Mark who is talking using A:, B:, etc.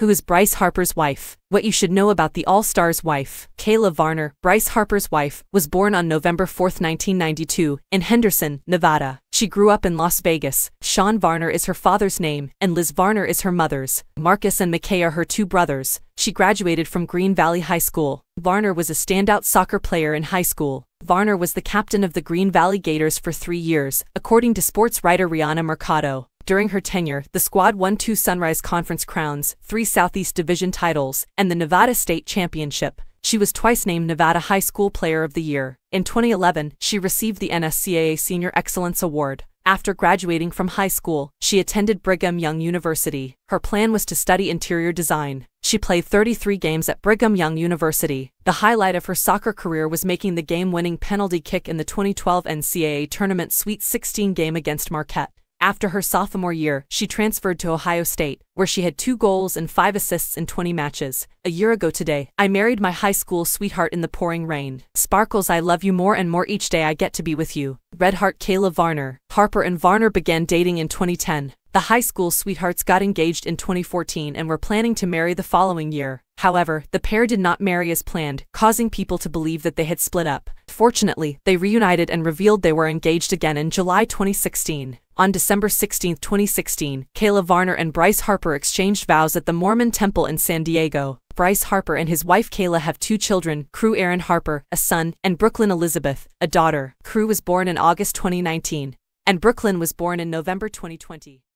A: who is Bryce Harper's wife. What you should know about the All-Star's wife. Kayla Varner, Bryce Harper's wife, was born on November 4, 1992, in Henderson, Nevada. She grew up in Las Vegas. Sean Varner is her father's name, and Liz Varner is her mother's. Marcus and McKay are her two brothers. She graduated from Green Valley High School. Varner was a standout soccer player in high school. Varner was the captain of the Green Valley Gators for three years, according to sports writer Rihanna Mercado. During her tenure, the squad won two Sunrise Conference crowns, three Southeast Division titles, and the Nevada State Championship. She was twice named Nevada High School Player of the Year. In 2011, she received the NSCAA Senior Excellence Award. After graduating from high school, she attended Brigham Young University. Her plan was to study interior design. She played 33 games at Brigham Young University. The highlight of her soccer career was making the game-winning penalty kick in the 2012 NCAA Tournament Sweet 16 game against Marquette. After her sophomore year, she transferred to Ohio State, where she had two goals and five assists in 20 matches. A year ago today, I married my high school sweetheart in the pouring rain. Sparkles I love you more and more each day I get to be with you. Red Heart Kayla Varner. Harper and Varner began dating in 2010. The high school sweethearts got engaged in 2014 and were planning to marry the following year. However, the pair did not marry as planned, causing people to believe that they had split up. Fortunately, they reunited and revealed they were engaged again in July 2016. On December 16, 2016, Kayla Varner and Bryce Harper exchanged vows at the Mormon Temple in San Diego. Bryce Harper and his wife Kayla have two children, Crew Aaron Harper, a son, and Brooklyn Elizabeth, a daughter. Crew was born in August 2019, and Brooklyn was born in November 2020.